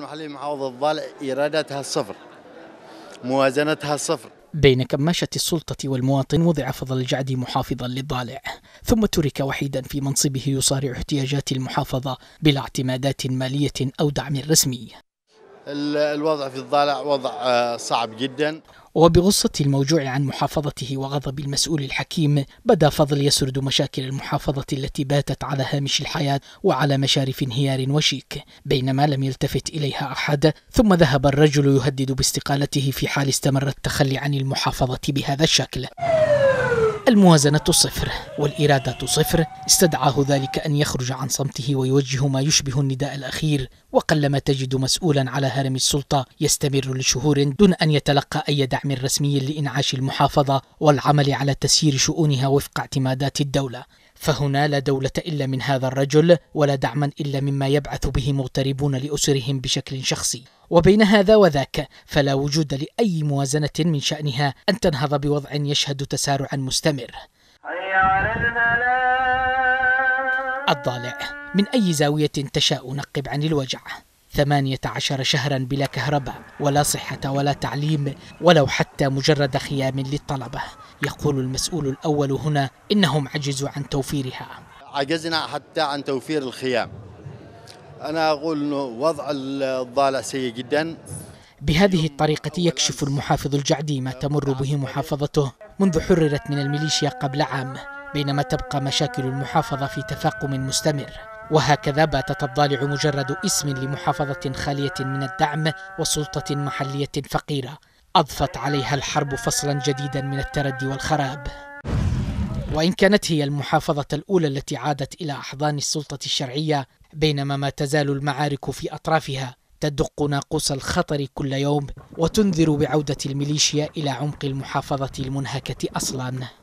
المحلية محافظة الضالع إيراداتها صفر موازنتها صفر بين كماشة السلطة والمواطن وضع فضل الجعدي محافظا للضالع ثم ترك وحيدا في منصبه يصارع احتياجات المحافظة بلا اعتمادات مالية أو دعم رسمي الوضع في الضالع وضع آه، صعب جدا وبغصة الموجوع عن محافظته وغضب المسؤول الحكيم بدا فضل يسرد مشاكل المحافظة التي باتت على هامش الحياة وعلى مشارف انهيار وشيك بينما لم يلتفت إليها أحد ثم ذهب الرجل يهدد باستقالته في حال استمر التخلي عن المحافظة بهذا الشكل الموازنة صفر والإرادة صفر استدعاه ذلك أن يخرج عن صمته ويوجه ما يشبه النداء الأخير وقلما تجد مسؤولا على هرم السلطة يستمر لشهور دون أن يتلقى أي دعم رسمي لإنعاش المحافظة والعمل على تسيير شؤونها وفق اعتمادات الدولة فهنا لا دولة إلا من هذا الرجل ولا دعما إلا مما يبعث به مغتربون لأسرهم بشكل شخصي وبين هذا وذاك فلا وجود لأي موازنة من شأنها أن تنهض بوضع يشهد تسارعا مستمر الضالع من أي زاوية تشاء نقب عن الوجع ثمانية عشر شهرا بلا كهرباء ولا صحة ولا تعليم ولو حتى مجرد خيام للطلبة يقول المسؤول الأول هنا إنهم عجزوا عن توفيرها عجزنا حتى عن توفير الخيام أنا أقول أنه وضع الضالع سيء جدا بهذه الطريقة يكشف المحافظ الجعدي ما تمر به محافظته منذ حررت من الميليشيا قبل عام بينما تبقى مشاكل المحافظة في تفاقم مستمر وهكذا باتت الضالع مجرد اسم لمحافظة خالية من الدعم وسلطة محلية فقيرة أضفت عليها الحرب فصلا جديدا من التردي والخراب وإن كانت هي المحافظة الأولى التي عادت إلى أحضان السلطة الشرعية بينما ما تزال المعارك في أطرافها تدق ناقوس الخطر كل يوم وتنذر بعودة الميليشيا إلى عمق المحافظة المنهكة أصلاً